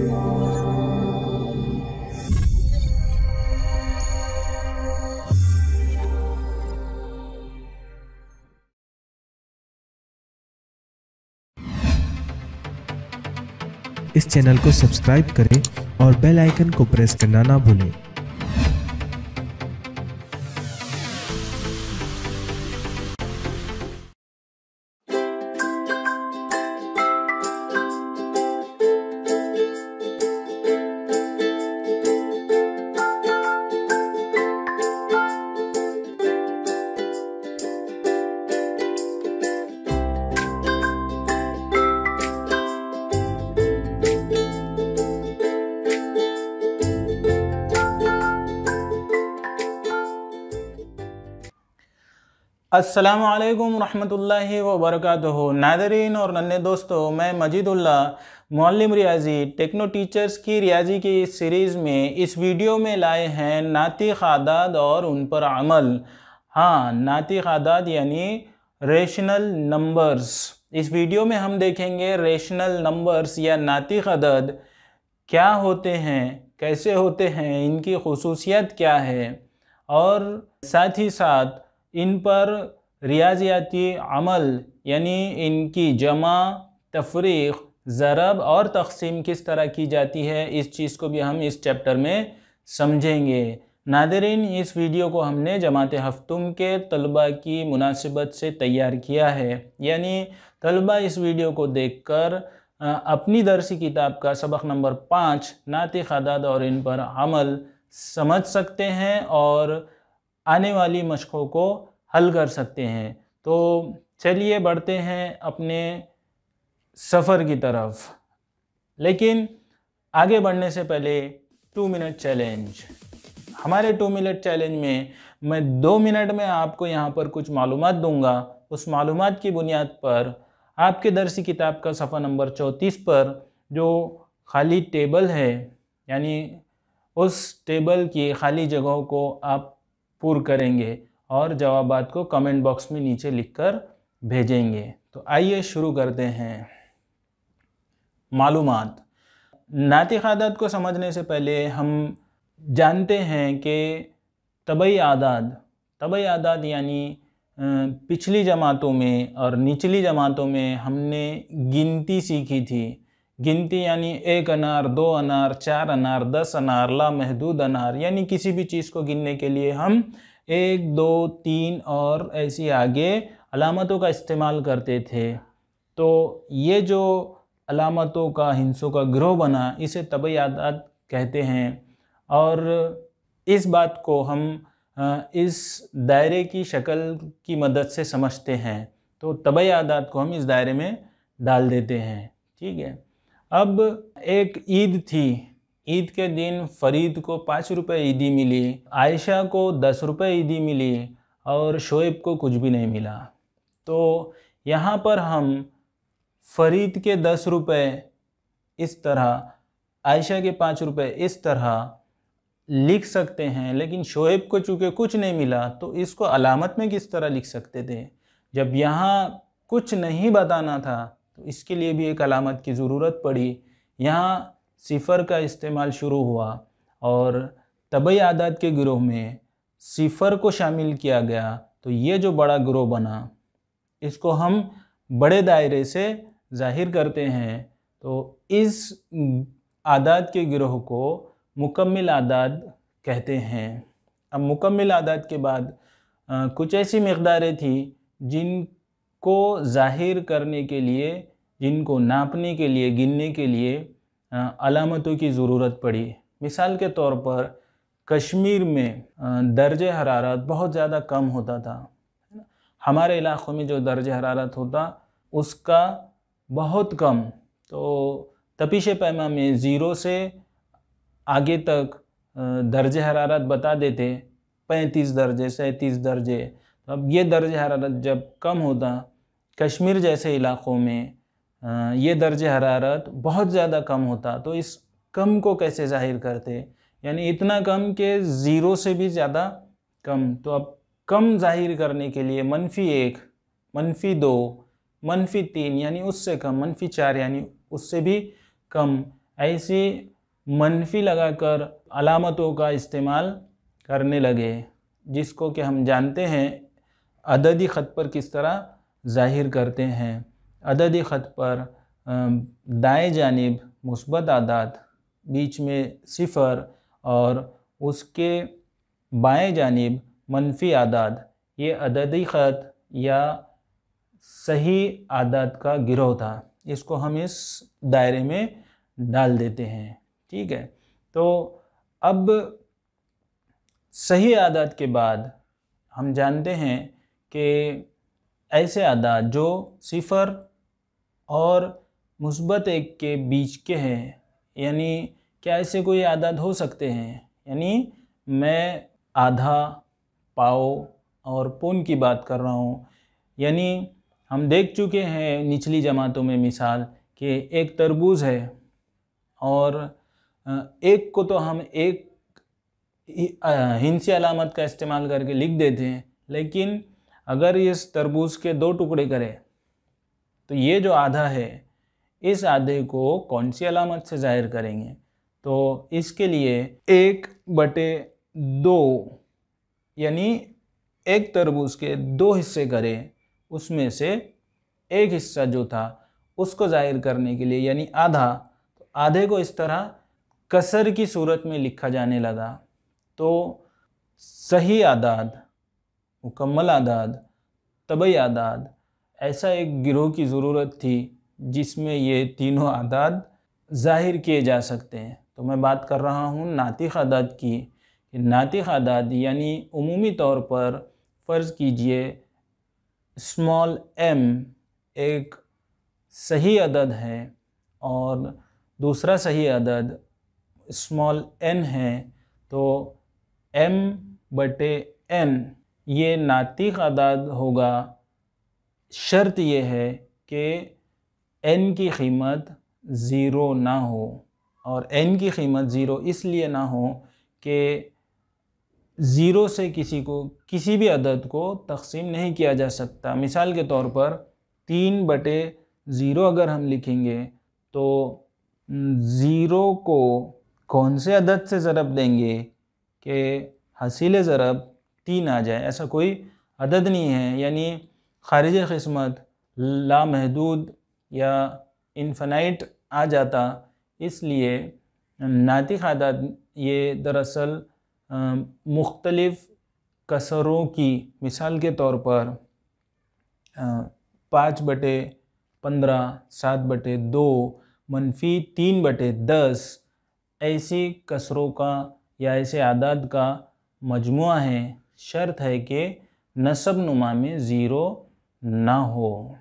इस चैनल को सब्सक्राइब करें और बेल आइकन को प्रेस करना ना भूलें असलकम वरहमतुल्लाहि वबरकatuh नादरीन और नन्हे दोस्तों मैं मजीदुल्ला मौलम रियाजी टेक्नो टीचर्स की रियाजी की इस सीरीज़ में इस वीडियो में लाए हैं नाती खादाद और उन पर अमल हाँ नाती खादाद यानी रेशनल नंबर्स इस वीडियो में हम देखेंगे रेशनल नंबर्स या नाती खादाद क्या होते हैं कैसे होते हैं इनकी खसूसियत क्या है और साथ ही साथ इन पर रियाजियाती अमल यानी इनकी जमा तफरीक ज़रब और तकसीम किस तरह की जाती है इस चीज़ को भी हम इस चैप्टर में समझेंगे नादरीन इस वीडियो को हमने जमात हफ्तुम के तलबा की मुनासिबत से तैयार किया है यानी तलबा इस वीडियो को देखकर अपनी दरसी किताब का सबक नंबर पाँच नात अदाद और इन पर अमल समझ सकते हैं और आने वाली मशक़ों को हल कर सकते हैं तो चलिए बढ़ते हैं अपने सफ़र की तरफ लेकिन आगे बढ़ने से पहले टू मिनट चैलेंज हमारे टू मिनट चैलेंज में मैं दो मिनट में आपको यहाँ पर कुछ मालूम दूंगा उस मालूम की बुनियाद पर आपके दर्सी किताब का सफ़ा नंबर चौंतीस पर जो खाली टेबल है यानी उस टेबल की खाली जगहों को आप पूर्ण करेंगे और जवाब को कमेंट बॉक्स में नीचे लिखकर भेजेंगे तो आइए शुरू करते हैं मालूम नातिक आदात को समझने से पहले हम जानते हैं कि तबई आदाद तबई आदाद यानी पिछली जमातों में और निचली जमातों में हमने गिनती सीखी थी गिनती यानी एक अनार दो अनार चार अनार दस अनार ला महदूद अनार यानी किसी भी चीज़ को गिनने के लिए हम एक दो तीन और ऐसी आगे अलामतों का इस्तेमाल करते थे तो ये जो अलामतों का हिंसों का ग्रोह बना इसे तबई आदात कहते हैं और इस बात को हम इस दायरे की शक्ल की मदद से समझते हैं तो तबई आदात को हम इस दायरे में डाल देते हैं ठीक है अब एक ईद थी ईद के दिन फरीद को पाँच रुपये ईदी मिली आयशा को दस रुपये ईदी मिली और शोएब को कुछ भी नहीं मिला तो यहाँ पर हम फरीद के दस रुपये इस तरह आयशा के पाँच रुपये इस तरह लिख सकते हैं लेकिन शोएब को चूँकि कुछ नहीं मिला तो इसको अलामत में किस तरह लिख सकते थे जब यहाँ कुछ नहीं बताना था तो इसके लिए भी एक अलामत की ज़रूरत पड़ी यहाँ सिफ़र का इस्तेमाल शुरू हुआ और तबई आदात के ग्रोह में सिफ़र को शामिल किया गया तो ये जो बड़ा गिरोह बना इसको हम बड़े दायरे से जाहिर करते हैं तो इस आदात के गिरोह को मुकम्मल आदात कहते हैं अब मुकम्मल आदात के बाद आ, कुछ ऐसी मकदारें थी जिन को जाहिर करने के लिए जिनको नापने के लिए गिनने के लिए अलामतों की ज़रूरत पड़ी मिसाल के तौर पर कश्मीर में दर्ज हरारत बहुत ज़्यादा कम होता था हमारे इलाक़ों में जो दर्ज हरारत होता उसका बहुत कम तो तपिश पैमा में ज़ीरो से आगे तक दर्ज हरारत बता देते पैंतीस दर्जे सैंतीस दर्जे अब ये दर्ज हरारत जब कम होता कश्मीर जैसे इलाक़ों में ये दर्ज हरारत बहुत ज़्यादा कम होता तो इस कम को कैसे जाहिर करते यानी इतना कम के ज़ीरो से भी ज़्यादा कम तो अब कम जाहिर करने के लिए मनफी एक मनफी दो मनफी तीन यानी उससे कम मनफी चार यानी उससे भी कम ऐसी मनफी लगाकर अलामतों का इस्तेमाल करने लगे जिसको कि हम जानते हैं अददी ख़त पर किस तरह ज़ाहिर करते हैं अददी ख़त पर दाएं जानब मुस्बत आदात बीच में सिफर और उसके बाएं जानब मनफी आदात ये अददी ख़त या सही आदात का गिरोह था इसको हम इस दायरे में डाल देते हैं ठीक है तो अब सही आदात के बाद हम जानते हैं कि ऐसे अदा जो सिफर और मुस्बत एक के बीच के हैं यानी क्या ऐसे कोई आदाद हो सकते हैं यानी मैं आधा पाओ और पुन की बात कर रहा हूँ यानी हम देख चुके हैं निचली जमातों में मिसाल कि एक तरबूज है और एक को तो हम एक हिंसी अलामत का इस्तेमाल करके लिख देते हैं लेकिन अगर इस तरबूज के दो टुकड़े करें तो ये जो आधा है इस आधे को कौन सी अलामत से ज़ाहिर करेंगे तो इसके लिए एक बटे दो यानी एक तरबूज के दो हिस्से करें उसमें से एक हिस्सा जो था उसको ज़ाहिर करने के लिए यानी आधा तो आधे को इस तरह कसर की सूरत में लिखा जाने लगा तो सही आदाद मुकम्मल आदाद तबई आदाद ऐसा एक गिरोह की ज़रूरत थी जिसमें ये तीनों आदाद ज़ाहिर किए जा सकते हैं तो मैं बात कर रहा हूँ नातिक आदाद की नातिक आदाद यानी उमूमी तौर पर फ़र्ज़ कीजिए स्मॉल एम एक सही अदद है और दूसरा सही अदद स्मॉल एन है तो एम बटे एन ये नातिक अदाद होगा शर्त यह है कि एन की कीमत ज़ीरो ना हो और एन की कीमत ज़ीरो इसलिए ना हो कि ज़ीरो से किसी को किसी भी अदद को तकसीम नहीं किया जा सकता मिसाल के तौर पर तीन बटे ज़ीरो अगर हम लिखेंगे तो ज़ीरो को कौन से अदद से ज़रब देंगे कि हसील ज़रब तीन आ जाए ऐसा कोई अदद नहीं है यानी खारिज किस्मत लामहदूद या इनफनाइट आ जाता इसलिए नातिक आदाद ये दरअसल मुख्तलफ़ कसरों की मिसाल के तौर पर पाँच बटे पंद्रह सात बटे दो मनफी तीन बटे दस ऐसी कसरों का या ऐसे आदाद का मजमु है शर्त है कि नसब नुमा में ज़ीरो ना हो